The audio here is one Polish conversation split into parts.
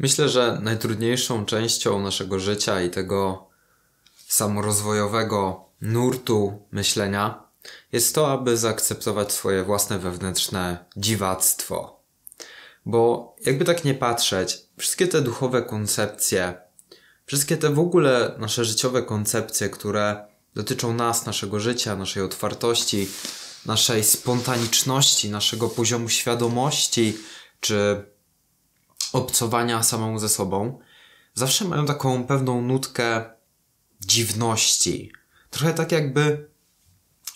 Myślę, że najtrudniejszą częścią naszego życia i tego samorozwojowego nurtu myślenia jest to, aby zaakceptować swoje własne wewnętrzne dziwactwo. Bo jakby tak nie patrzeć, wszystkie te duchowe koncepcje, wszystkie te w ogóle nasze życiowe koncepcje, które dotyczą nas, naszego życia, naszej otwartości, naszej spontaniczności, naszego poziomu świadomości, czy obcowania samemu ze sobą, zawsze mają taką pewną nutkę dziwności. Trochę tak jakby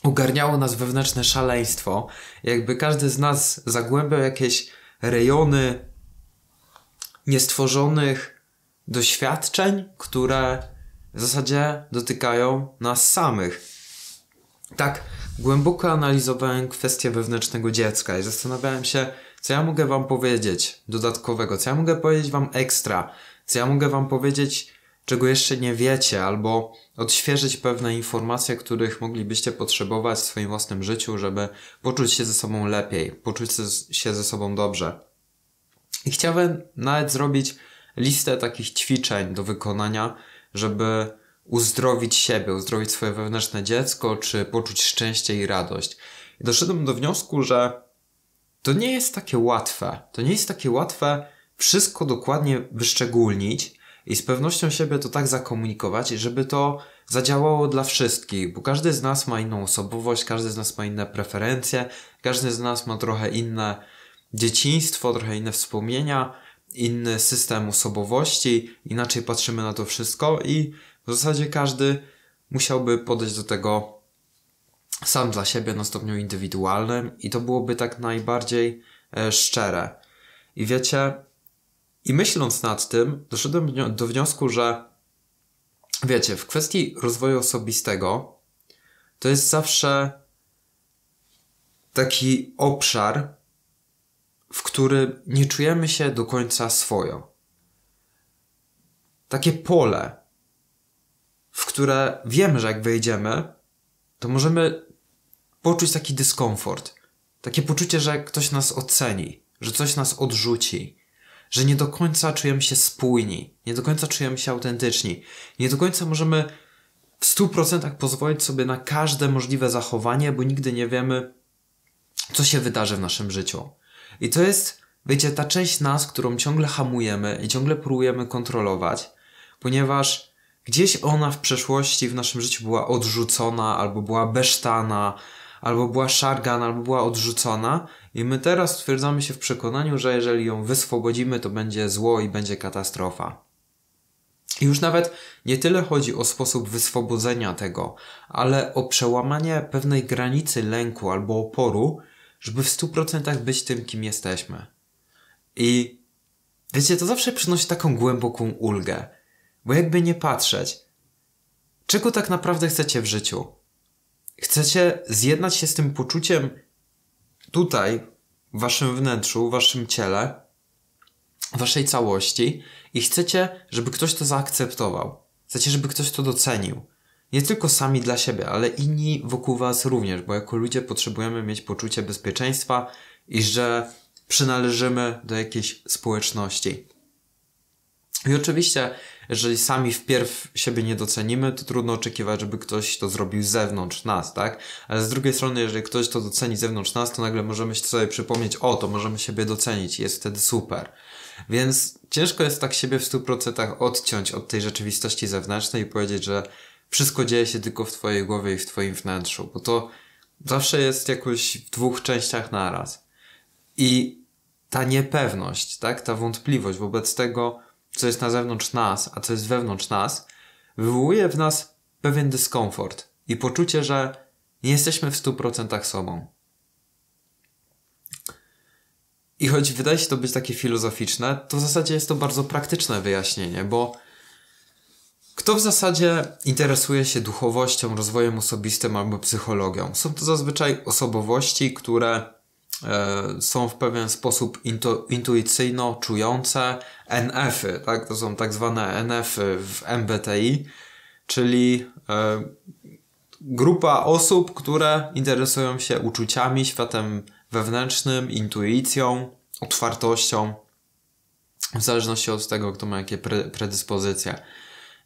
ogarniało nas wewnętrzne szaleństwo, jakby każdy z nas zagłębiał jakieś rejony niestworzonych doświadczeń, które w zasadzie dotykają nas samych. Tak głęboko analizowałem kwestię wewnętrznego dziecka i zastanawiałem się, co ja mogę wam powiedzieć dodatkowego? Co ja mogę powiedzieć wam ekstra? Co ja mogę wam powiedzieć, czego jeszcze nie wiecie, albo odświeżyć pewne informacje, których moglibyście potrzebować w swoim własnym życiu, żeby poczuć się ze sobą lepiej, poczuć się ze sobą dobrze. I chciałbym nawet zrobić listę takich ćwiczeń do wykonania, żeby uzdrowić siebie, uzdrowić swoje wewnętrzne dziecko, czy poczuć szczęście i radość. I doszedłem do wniosku, że to nie jest takie łatwe. To nie jest takie łatwe wszystko dokładnie wyszczególnić i z pewnością siebie to tak zakomunikować, żeby to zadziałało dla wszystkich, bo każdy z nas ma inną osobowość, każdy z nas ma inne preferencje, każdy z nas ma trochę inne dzieciństwo, trochę inne wspomnienia, inny system osobowości, inaczej patrzymy na to wszystko i w zasadzie każdy musiałby podejść do tego sam dla siebie na stopniu indywidualnym i to byłoby tak najbardziej e, szczere. I wiecie, i myśląc nad tym, doszedłem do wniosku, że wiecie, w kwestii rozwoju osobistego to jest zawsze taki obszar, w którym nie czujemy się do końca swoją. Takie pole, w które wiemy, że jak wejdziemy, to możemy poczuć taki dyskomfort, takie poczucie, że ktoś nas oceni, że coś nas odrzuci, że nie do końca czujemy się spójni, nie do końca czujemy się autentyczni, nie do końca możemy w 100% pozwolić sobie na każde możliwe zachowanie, bo nigdy nie wiemy, co się wydarzy w naszym życiu. I to jest, wiecie, ta część nas, którą ciągle hamujemy i ciągle próbujemy kontrolować, ponieważ gdzieś ona w przeszłości w naszym życiu była odrzucona albo była besztana, albo była szargana, albo była odrzucona i my teraz twierdzamy się w przekonaniu, że jeżeli ją wyswobodzimy, to będzie zło i będzie katastrofa. I już nawet nie tyle chodzi o sposób wyswobodzenia tego, ale o przełamanie pewnej granicy lęku albo oporu, żeby w 100% być tym, kim jesteśmy. I wiecie, to zawsze przynosi taką głęboką ulgę, bo jakby nie patrzeć, czego tak naprawdę chcecie w życiu? Chcecie zjednać się z tym poczuciem tutaj, w waszym wnętrzu, w waszym ciele, waszej całości i chcecie, żeby ktoś to zaakceptował. Chcecie, żeby ktoś to docenił. Nie tylko sami dla siebie, ale inni wokół was również, bo jako ludzie potrzebujemy mieć poczucie bezpieczeństwa i że przynależymy do jakiejś społeczności. I oczywiście jeżeli sami wpierw siebie nie docenimy, to trudno oczekiwać, żeby ktoś to zrobił z zewnątrz nas, tak? Ale z drugiej strony, jeżeli ktoś to doceni z zewnątrz nas, to nagle możemy sobie przypomnieć, o, to możemy siebie docenić, jest wtedy super. Więc ciężko jest tak siebie w 100% odciąć od tej rzeczywistości zewnętrznej i powiedzieć, że wszystko dzieje się tylko w twojej głowie i w twoim wnętrzu, bo to zawsze jest jakoś w dwóch częściach naraz. I ta niepewność, tak, ta wątpliwość wobec tego, co jest na zewnątrz nas, a co jest wewnątrz nas, wywołuje w nas pewien dyskomfort i poczucie, że nie jesteśmy w 100% sobą. I choć wydaje się to być takie filozoficzne, to w zasadzie jest to bardzo praktyczne wyjaśnienie, bo kto w zasadzie interesuje się duchowością, rozwojem osobistym albo psychologią? Są to zazwyczaj osobowości, które E, są w pewien sposób intu, intuicyjno czujące NF-y, tak? To są tak zwane NF-y w MBTI, czyli e, grupa osób, które interesują się uczuciami, światem wewnętrznym, intuicją, otwartością, w zależności od tego, kto ma jakie predyspozycje.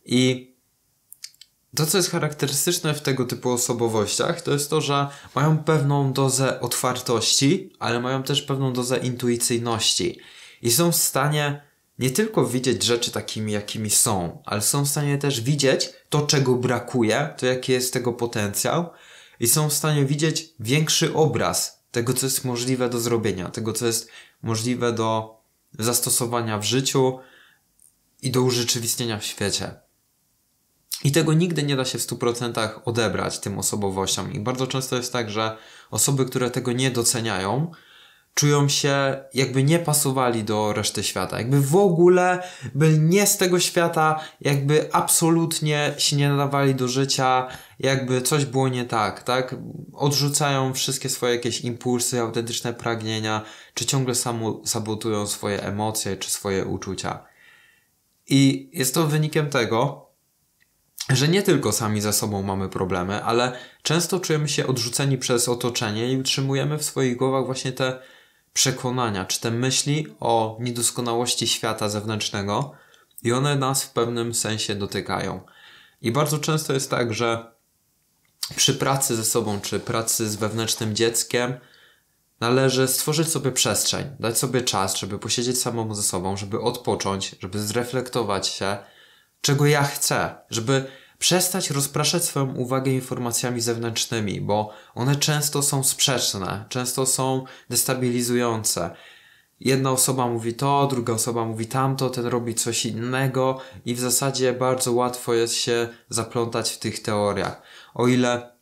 I to, co jest charakterystyczne w tego typu osobowościach, to jest to, że mają pewną dozę otwartości, ale mają też pewną dozę intuicyjności. I są w stanie nie tylko widzieć rzeczy takimi, jakimi są, ale są w stanie też widzieć to, czego brakuje, to jaki jest tego potencjał, i są w stanie widzieć większy obraz tego, co jest możliwe do zrobienia, tego, co jest możliwe do zastosowania w życiu i do urzeczywistnienia w świecie. I tego nigdy nie da się w 100% odebrać tym osobowościom. I bardzo często jest tak, że osoby, które tego nie doceniają, czują się jakby nie pasowali do reszty świata, jakby w ogóle byli nie z tego świata, jakby absolutnie się nie nadawali do życia, jakby coś było nie tak, tak? Odrzucają wszystkie swoje jakieś impulsy, autentyczne pragnienia, czy ciągle samu sabotują swoje emocje, czy swoje uczucia. I jest to wynikiem tego, że nie tylko sami ze sobą mamy problemy, ale często czujemy się odrzuceni przez otoczenie i utrzymujemy w swoich głowach właśnie te przekonania, czy te myśli o niedoskonałości świata zewnętrznego i one nas w pewnym sensie dotykają. I bardzo często jest tak, że przy pracy ze sobą, czy pracy z wewnętrznym dzieckiem, należy stworzyć sobie przestrzeń, dać sobie czas, żeby posiedzieć samemu ze sobą, żeby odpocząć, żeby zreflektować się, czego ja chcę, żeby przestać rozpraszać swoją uwagę informacjami zewnętrznymi, bo one często są sprzeczne, często są destabilizujące. Jedna osoba mówi to, druga osoba mówi tamto, ten robi coś innego i w zasadzie bardzo łatwo jest się zaplątać w tych teoriach. O ile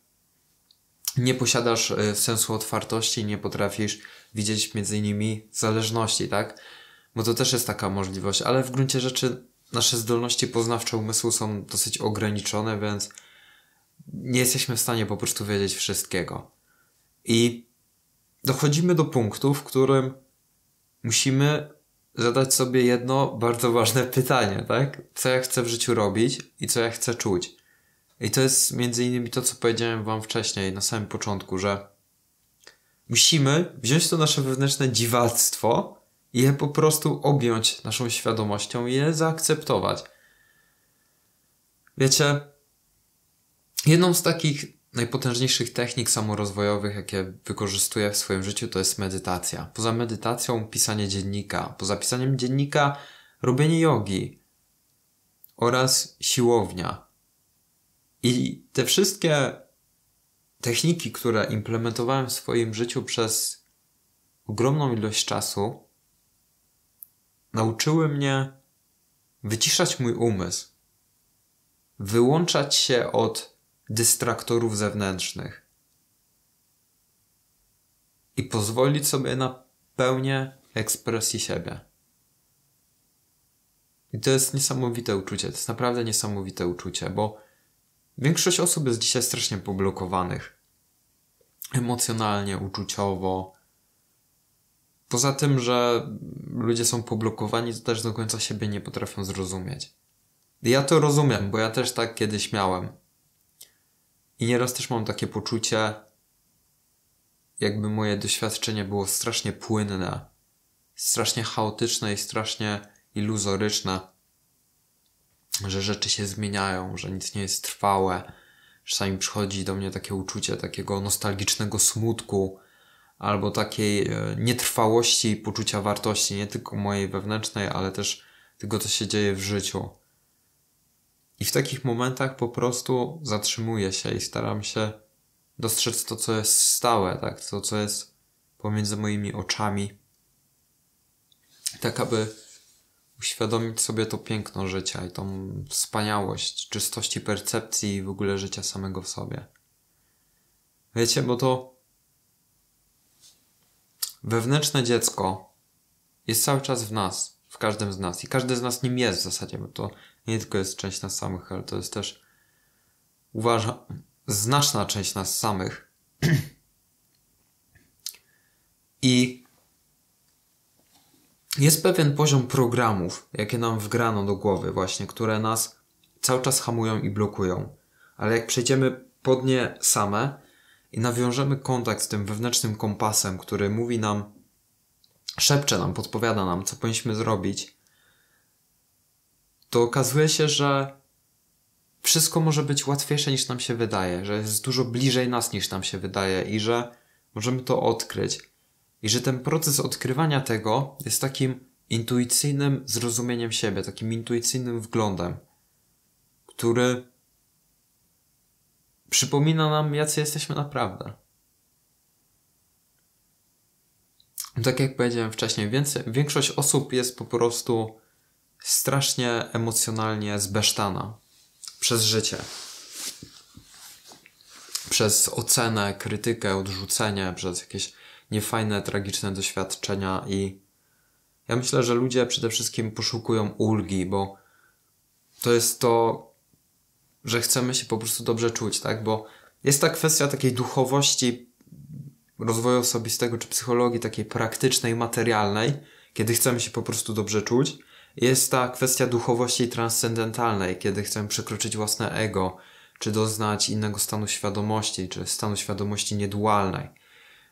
nie posiadasz y, sensu otwartości, nie potrafisz widzieć między nimi zależności, tak? Bo to też jest taka możliwość, ale w gruncie rzeczy nasze zdolności poznawcze umysłu są dosyć ograniczone, więc nie jesteśmy w stanie po prostu wiedzieć wszystkiego. I dochodzimy do punktu, w którym musimy zadać sobie jedno bardzo ważne pytanie, tak? Co ja chcę w życiu robić i co ja chcę czuć. I to jest między innymi to, co powiedziałem wam wcześniej, na samym początku, że musimy wziąć to nasze wewnętrzne dziwactwo i je po prostu objąć naszą świadomością i je zaakceptować. Wiecie, jedną z takich najpotężniejszych technik samorozwojowych, jakie wykorzystuję w swoim życiu, to jest medytacja. Poza medytacją pisanie dziennika, poza pisaniem dziennika robienie jogi oraz siłownia. I te wszystkie techniki, które implementowałem w swoim życiu przez ogromną ilość czasu, nauczyły mnie wyciszać mój umysł, wyłączać się od dystraktorów zewnętrznych i pozwolić sobie na pełnię ekspresji siebie. I to jest niesamowite uczucie, to jest naprawdę niesamowite uczucie, bo większość osób jest dzisiaj strasznie poblokowanych emocjonalnie, uczuciowo, Poza tym, że ludzie są poblokowani, to też do końca siebie nie potrafią zrozumieć. Ja to rozumiem, bo ja też tak kiedyś miałem. I nieraz też mam takie poczucie, jakby moje doświadczenie było strasznie płynne, strasznie chaotyczne i strasznie iluzoryczne, że rzeczy się zmieniają, że nic nie jest trwałe. Czasami przychodzi do mnie takie uczucie takiego nostalgicznego smutku, albo takiej e, nietrwałości i poczucia wartości, nie tylko mojej wewnętrznej, ale też tego, co się dzieje w życiu. I w takich momentach po prostu zatrzymuję się i staram się dostrzec to, co jest stałe, tak? To, co jest pomiędzy moimi oczami, tak aby uświadomić sobie to piękno życia i tą wspaniałość, czystości percepcji i w ogóle życia samego w sobie. Wiecie, bo to wewnętrzne dziecko jest cały czas w nas, w każdym z nas. I każdy z nas nim jest w zasadzie, bo to nie tylko jest część nas samych, ale to jest też uważam, znaczna część nas samych. I jest pewien poziom programów, jakie nam wgrano do głowy, właśnie, które nas cały czas hamują i blokują. Ale jak przejdziemy pod nie same, i nawiążemy kontakt z tym wewnętrznym kompasem, który mówi nam, szepcze nam, podpowiada nam, co powinniśmy zrobić, to okazuje się, że wszystko może być łatwiejsze niż nam się wydaje, że jest dużo bliżej nas niż nam się wydaje i że możemy to odkryć. I że ten proces odkrywania tego jest takim intuicyjnym zrozumieniem siebie, takim intuicyjnym wglądem, który przypomina nam, jacy jesteśmy naprawdę. Tak jak powiedziałem wcześniej, więcej, większość osób jest po prostu strasznie emocjonalnie zbesztana przez życie. Przez ocenę, krytykę, odrzucenie, przez jakieś niefajne, tragiczne doświadczenia i ja myślę, że ludzie przede wszystkim poszukują ulgi, bo to jest to, że chcemy się po prostu dobrze czuć, tak? Bo jest ta kwestia takiej duchowości rozwoju osobistego czy psychologii takiej praktycznej, materialnej, kiedy chcemy się po prostu dobrze czuć. Jest ta kwestia duchowości transcendentalnej, kiedy chcemy przekroczyć własne ego, czy doznać innego stanu świadomości, czy stanu świadomości niedualnej.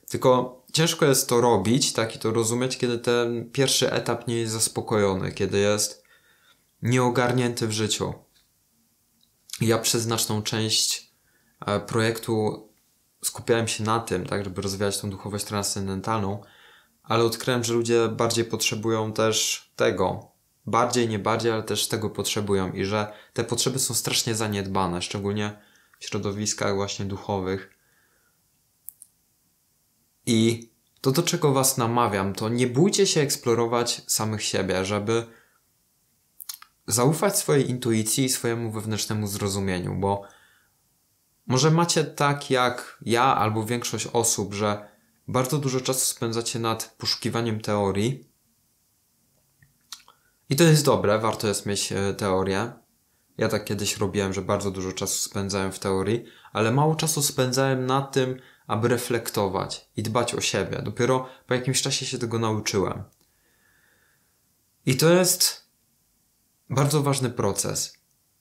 Tylko ciężko jest to robić, tak i to rozumieć, kiedy ten pierwszy etap nie jest zaspokojony, kiedy jest nieogarnięty w życiu ja przez znaczną część e, projektu skupiałem się na tym, tak, żeby rozwijać tą duchowość transcendentalną, ale odkryłem, że ludzie bardziej potrzebują też tego. Bardziej, nie bardziej, ale też tego potrzebują i że te potrzeby są strasznie zaniedbane, szczególnie w środowiskach właśnie duchowych. I to, do czego Was namawiam, to nie bójcie się eksplorować samych siebie, żeby zaufać swojej intuicji i swojemu wewnętrznemu zrozumieniu, bo może macie tak jak ja albo większość osób, że bardzo dużo czasu spędzacie nad poszukiwaniem teorii. I to jest dobre, warto jest mieć e, teorię. Ja tak kiedyś robiłem, że bardzo dużo czasu spędzałem w teorii, ale mało czasu spędzałem na tym, aby reflektować i dbać o siebie. Dopiero po jakimś czasie się tego nauczyłem. I to jest bardzo ważny proces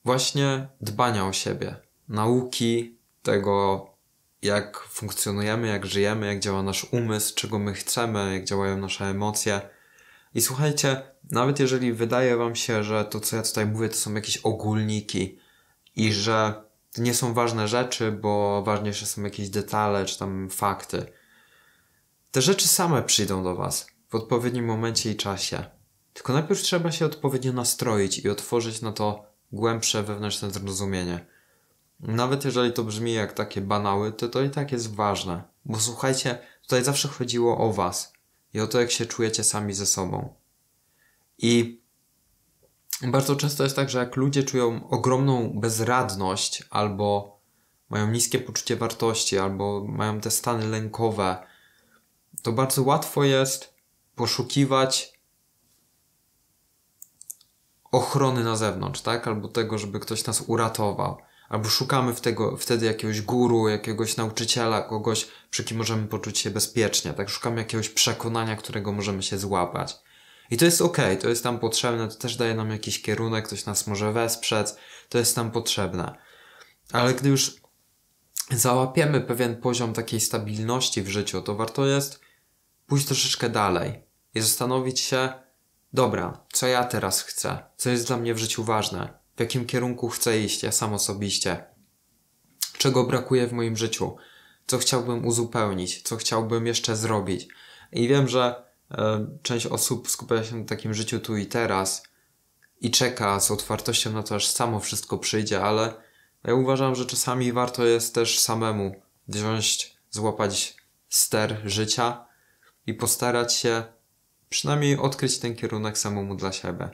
właśnie dbania o siebie, nauki tego, jak funkcjonujemy, jak żyjemy, jak działa nasz umysł, czego my chcemy, jak działają nasze emocje. I słuchajcie, nawet jeżeli wydaje Wam się, że to, co ja tutaj mówię, to są jakieś ogólniki i że nie są ważne rzeczy, bo ważniejsze są jakieś detale czy tam fakty, te rzeczy same przyjdą do Was w odpowiednim momencie i czasie. Tylko najpierw trzeba się odpowiednio nastroić i otworzyć na to głębsze wewnętrzne zrozumienie. Nawet jeżeli to brzmi jak takie banały, to to i tak jest ważne. Bo słuchajcie, tutaj zawsze chodziło o was i o to, jak się czujecie sami ze sobą. I bardzo często jest tak, że jak ludzie czują ogromną bezradność albo mają niskie poczucie wartości, albo mają te stany lękowe, to bardzo łatwo jest poszukiwać ochrony na zewnątrz, tak? Albo tego, żeby ktoś nas uratował. Albo szukamy w tego, wtedy jakiegoś guru, jakiegoś nauczyciela, kogoś, przy kim możemy poczuć się bezpiecznie, tak? Szukamy jakiegoś przekonania, którego możemy się złapać. I to jest okej, okay, to jest tam potrzebne, to też daje nam jakiś kierunek, ktoś nas może wesprzeć, to jest tam potrzebne. Ale gdy już załapiemy pewien poziom takiej stabilności w życiu, to warto jest pójść troszeczkę dalej i zastanowić się, Dobra, co ja teraz chcę? Co jest dla mnie w życiu ważne? W jakim kierunku chcę iść ja sam osobiście? Czego brakuje w moim życiu? Co chciałbym uzupełnić? Co chciałbym jeszcze zrobić? I wiem, że y, część osób skupia się na takim życiu tu i teraz i czeka z otwartością na to, aż samo wszystko przyjdzie, ale ja uważam, że czasami warto jest też samemu wziąć, złapać ster życia i postarać się Przynajmniej odkryć ten kierunek samemu dla siebie.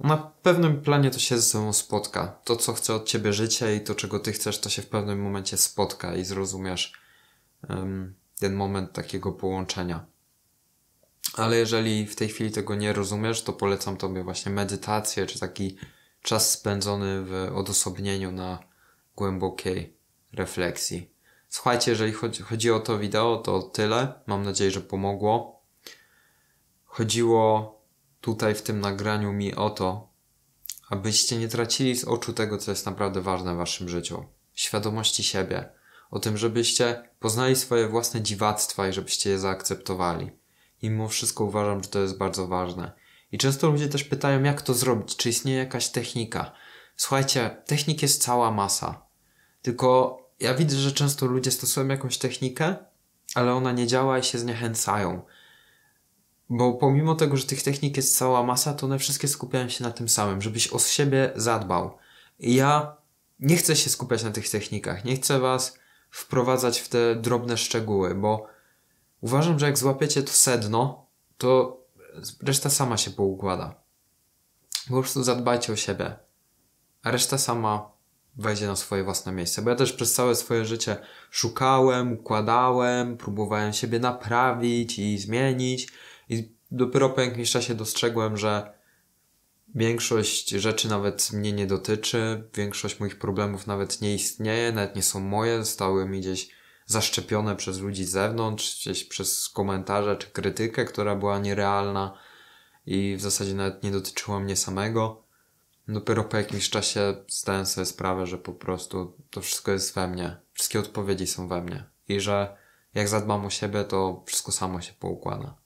Na pewnym planie to się ze sobą spotka. To, co chce od ciebie życie i to, czego ty chcesz, to się w pewnym momencie spotka i zrozumiesz um, ten moment takiego połączenia. Ale jeżeli w tej chwili tego nie rozumiesz, to polecam tobie właśnie medytację czy taki czas spędzony w odosobnieniu na głębokiej refleksji. Słuchajcie, jeżeli chodzi, chodzi o to wideo, to tyle. Mam nadzieję, że pomogło. Chodziło tutaj w tym nagraniu mi o to, abyście nie tracili z oczu tego, co jest naprawdę ważne w waszym życiu świadomości siebie, o tym, żebyście poznali swoje własne dziwactwa i żebyście je zaakceptowali. I mimo wszystko uważam, że to jest bardzo ważne. I często ludzie też pytają, jak to zrobić, czy istnieje jakaś technika. Słuchajcie, technik jest cała masa. Tylko ja widzę, że często ludzie stosują jakąś technikę, ale ona nie działa i się zniechęcają. Bo pomimo tego, że tych technik jest cała masa, to one wszystkie skupiają się na tym samym, żebyś o siebie zadbał. I ja nie chcę się skupiać na tych technikach, nie chcę was wprowadzać w te drobne szczegóły, bo uważam, że jak złapiecie to sedno, to reszta sama się poukłada. Po prostu zadbajcie o siebie, a reszta sama wejdzie na swoje własne miejsce. Bo ja też przez całe swoje życie szukałem, układałem, próbowałem siebie naprawić i zmienić dopiero po jakimś czasie dostrzegłem, że większość rzeczy nawet mnie nie dotyczy, większość moich problemów nawet nie istnieje, nawet nie są moje, zostały mi gdzieś zaszczepione przez ludzi z zewnątrz, gdzieś przez komentarze czy krytykę, która była nierealna i w zasadzie nawet nie dotyczyła mnie samego. Dopiero po jakimś czasie zdałem sobie sprawę, że po prostu to wszystko jest we mnie, wszystkie odpowiedzi są we mnie i że jak zadbam o siebie, to wszystko samo się poukłada.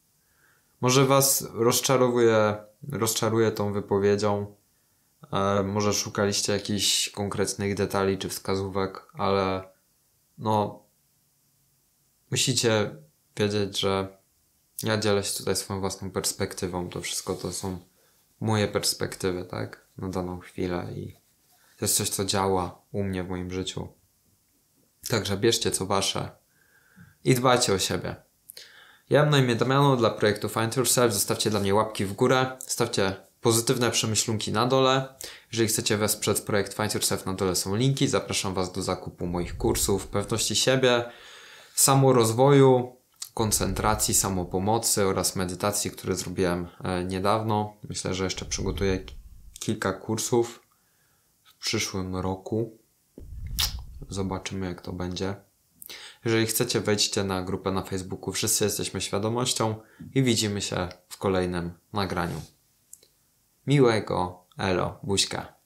Może was rozczarowuje, rozczaruje tą wypowiedzią. E, może szukaliście jakichś konkretnych detali czy wskazówek, ale no musicie wiedzieć, że ja dzielę się tutaj swoją własną perspektywą. To wszystko to są moje perspektywy, tak? Na daną chwilę i to jest coś, co działa u mnie w moim życiu. Także bierzcie co wasze i dbajcie o siebie. Ja mam na imię Damiano dla projektu Find Yourself. Zostawcie dla mnie łapki w górę, stawcie pozytywne przemyślunki na dole. Jeżeli chcecie wesprzeć projekt Find Yourself, na dole są linki. Zapraszam Was do zakupu moich kursów pewności siebie, samorozwoju, koncentracji, samopomocy oraz medytacji, które zrobiłem e, niedawno. Myślę, że jeszcze przygotuję kilka kursów w przyszłym roku. Zobaczymy, jak to będzie. Jeżeli chcecie, wejdźcie na grupę na Facebooku Wszyscy Jesteśmy Świadomością i widzimy się w kolejnym nagraniu. Miłego, elo, buźka.